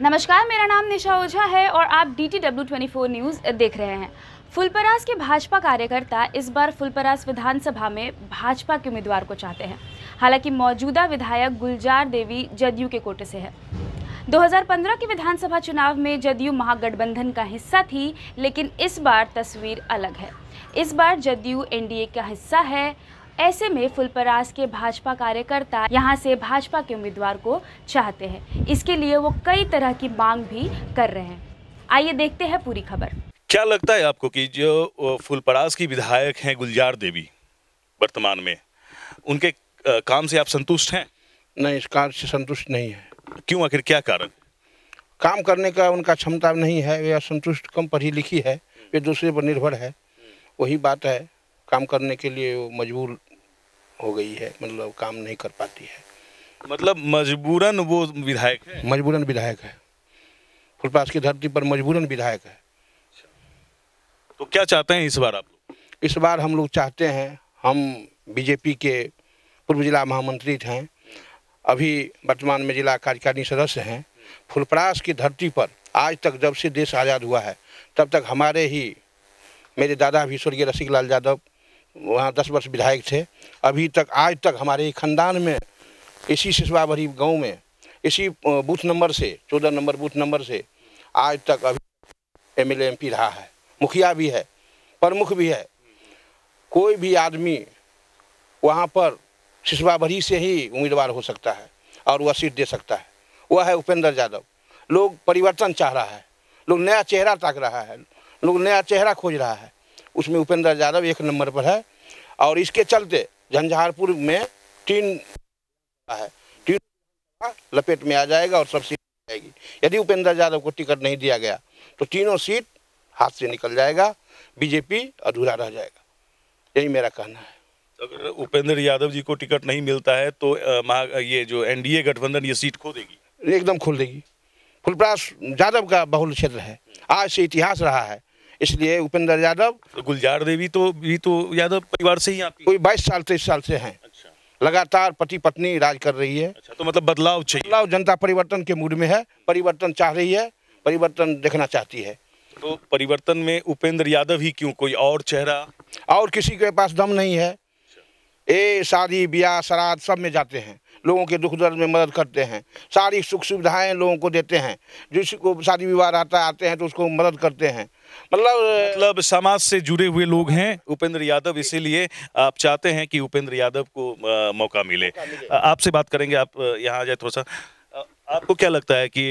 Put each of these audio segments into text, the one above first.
नमस्कार मेरा नाम निशा ओझा है और आप D T W twenty four news देख रहे हैं फुलपरास के भाजपा कार्यकर्ता इस बार फुलपरास विधानसभा में भाजपा के उम्मीदवार को चाहते हैं हालांकि मौजूदा विधायक गुलजार देवी जदयू के कोटे से है 2015 के विधानसभा चुनाव में जदयू महागठबंधन का हिस्सा थी लेकिन इस बार तस्वीर अलग है इस बार जदयू एनडीए का हिस्सा है ऐसे में फुलपरास के भाजपा कार्यकर्ता यहाँ से भाजपा के उम्मीदवार को चाहते हैं इसके लिए वो कई तरह की मांग भी कर रहे हैं आइए देखते हैं पूरी खबर क्या लगता है आपको कि जो फुलपरास की विधायक हैं गुलजार देवी वर्तमान में उनके काम से आप संतुष्ट हैं नहीं इस कार्य से संतुष्ट नहीं है क्यों आखिर क्या कारण काम करने का उनका क्षमता नहीं है वे असंतुष्ट कम पढ़ी लिखी है वे दूसरे पर निर्भर है वही बात है काम करने के लिए मजबूर हो गई है मतलब काम नहीं कर पाती है मतलब मजबूरन वो विधायक है मजबूरन विधायक है फुलपास की धरती पर मजबूरन विधायक है तो क्या चाहते हैं इस बार आप लोग इस बार हम लोग चाहते हैं हम बीजेपी के पूर्व जिला महामंत्री हैं अभी वर्तमान में जिला कार्यकारिणी सदस्य हैं फुलपरास की धरती पर आज तक जब से देश आज़ाद हुआ है तब तक हमारे ही मेरे दादा भी स्वर्गीय लाल यादव वहाँ दस वर्ष विधायक थे अभी तक आज तक हमारे खानदान में इसी भरी गांव में इसी बूथ नंबर से चौदह नंबर बूथ नंबर से आज तक अभी एम एल रहा है मुखिया भी है प्रमुख भी है कोई भी आदमी वहाँ पर भरी से ही उम्मीदवार हो सकता है और वह सीट दे सकता है वह है उपेंद्र यादव लोग परिवर्तन चाह रहा है लोग नया चेहरा ताक रहा है लोग नया चेहरा खोज रहा है उसमें उपेंद्र यादव एक नंबर पर है और इसके चलते झंझारपुर में तीन है तीन लपेट में आ जाएगा और सब सीट जाएगी यदि उपेंद्र यादव को टिकट नहीं दिया गया तो तीनों सीट हाथ से निकल जाएगा बीजेपी अधूरा रह जाएगा यही मेरा कहना है तो अगर उपेंद्र यादव जी को टिकट नहीं मिलता है तो ये जो एनडीए गठबंधन ये सीट खो देगी एकदम खोल देगी फुलप्रास यादव का बहुल क्षेत्र है आज से इतिहास रहा है इसलिए उपेंद्र यादव तो गुलजार देवी तो भी तो यादव परिवार से ही आपकी कोई बाईस साल तेईस साल से हैं अच्छा। लगातार पति पत्नी राज कर रही है अच्छा, तो मतलब बदलाव चाहिए बदलाव जनता परिवर्तन के मूड में है परिवर्तन चाह रही है परिवर्तन देखना चाहती है तो परिवर्तन में उपेंद्र यादव ही क्यों कोई और चेहरा और किसी के पास दम नहीं है अच्छा। ए शादी ब्याह श्राद्ध सब में जाते हैं लोगों के दुख दर्द में मदद करते हैं सारी सुख सुविधाएं लोगों को देते हैं जिसको शादी विवाह रहता आते हैं तो उसको मदद करते हैं मतलब मतलब समाज से जुड़े हुए लोग हैं उपेंद्र यादव इसीलिए आप चाहते हैं कि उपेंद्र यादव को आ, मौका मिले आपसे बात करेंगे आप यहाँ आ जाए थोड़ा सा आपको क्या लगता है कि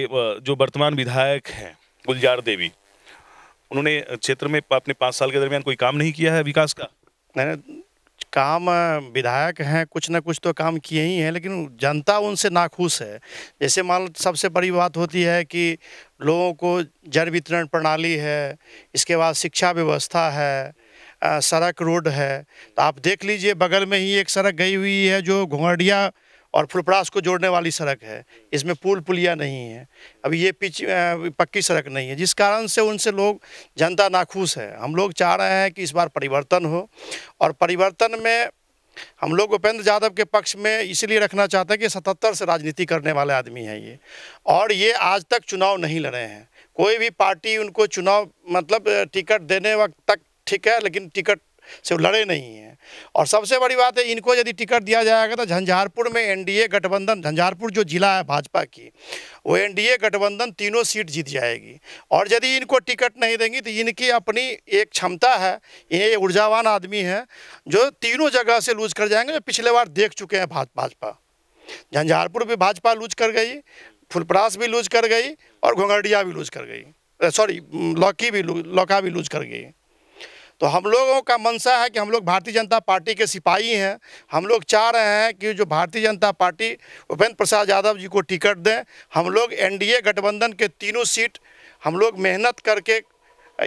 जो वर्तमान विधायक हैं गुलजार देवी उन्होंने क्षेत्र में अपने पाँच साल के दरमियान कोई काम नहीं किया है विकास का नहीं काम विधायक हैं कुछ ना कुछ तो काम किए ही हैं लेकिन जनता उनसे नाखुश है जैसे मान लो सबसे बड़ी बात होती है कि लोगों को जल वितरण प्रणाली है इसके बाद शिक्षा व्यवस्था है आ, सड़क रोड है तो आप देख लीजिए बगल में ही एक सड़क गई हुई है जो घुंगड़िया और फुलपरास को जोड़ने वाली सड़क है इसमें पुल पुलिया नहीं है अभी ये पिच पक्की सड़क नहीं है जिस कारण से उनसे लोग जनता नाखुश है हम लोग चाह रहे हैं कि इस बार परिवर्तन हो और परिवर्तन में हम लोग उपेंद्र यादव के पक्ष में इसलिए रखना चाहते हैं कि सतहत्तर से राजनीति करने वाले आदमी हैं ये और ये आज तक चुनाव नहीं लड़े हैं कोई भी पार्टी उनको चुनाव मतलब टिकट देने वक्त तक ठीक है लेकिन टिकट से लड़े नहीं हैं और सबसे बड़ी बात है इनको यदि टिकट दिया जाएगा तो झंझारपुर में एनडीए गठबंधन झंझारपुर जो जिला है भाजपा की वो एनडीए गठबंधन तीनों सीट जीत जाएगी और यदि इनको टिकट नहीं देंगी तो इनकी अपनी एक क्षमता है ये ऊर्जावान आदमी है जो तीनों जगह से लूज कर जाएंगे जो पिछले बार देख चुके हैं भाजपा झंझारपुर भी भाजपा लूज कर गई फुलपरास भी लूज कर गई और घोंघरडिया भी लूज कर गई सॉरी लौकी भी लौका भी लूज कर गई तो हम लोगों का मनसा है कि हम लोग भारतीय जनता पार्टी के सिपाही हैं हम लोग चाह रहे हैं कि जो भारतीय जनता पार्टी उपेंद्र प्रसाद यादव जी को टिकट दें हम लोग एनडीए गठबंधन के तीनों सीट हम लोग मेहनत करके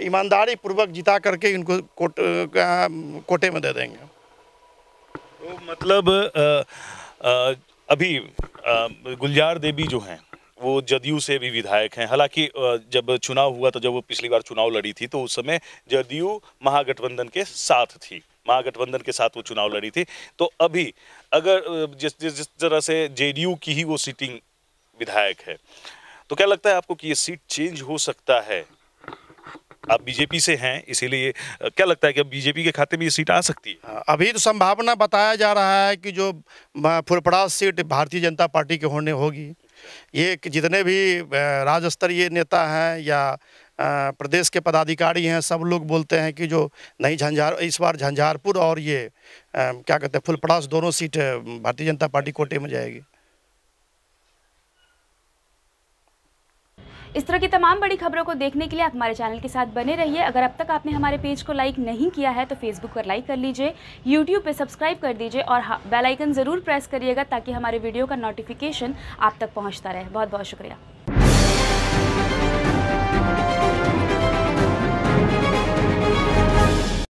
ईमानदारी पूर्वक जिता करके इनको कोट, कोटे में दे देंगे तो मतलब आ, आ, अभी गुलजार देवी जो हैं वो जदयू से भी विधायक हैं हालांकि जब चुनाव हुआ तो जब वो पिछली बार चुनाव लड़ी थी तो उस समय जदयू महागठबंधन के साथ थी महागठबंधन के साथ वो चुनाव लड़ी थी तो अभी अगर जिस जिस, जिस तरह से जेडीयू की ही वो सीटिंग विधायक है तो क्या लगता है आपको कि ये सीट चेंज हो सकता है आप बीजेपी से हैं इसीलिए क्या लगता है कि बीजेपी के खाते में ये सीट आ सकती है हाँ, अभी तो संभावना बताया जा रहा है कि जो फुरपड़ा सीट भारतीय जनता पार्टी के होने होगी ये जितने भी राज्य स्तरीय नेता हैं या प्रदेश के पदाधिकारी हैं सब लोग बोलते हैं कि जो नहीं झंझार इस बार झंझारपुर और ये क्या कहते हैं फुलपड़ास दोनों सीट भारतीय जनता पार्टी कोटे में जाएगी इस तरह की तमाम बड़ी खबरों को देखने के लिए आप हमारे चैनल के साथ बने रहिए अगर अब तक आपने हमारे पेज को लाइक नहीं किया है तो फेसबुक पर लाइक कर लीजिए यूट्यूब पर सब्सक्राइब कर दीजिए और बेलाइकन ज़रूर प्रेस करिएगा ताकि हमारे वीडियो का नोटिफिकेशन आप तक पहुँचता रहे बहुत बहुत शुक्रिया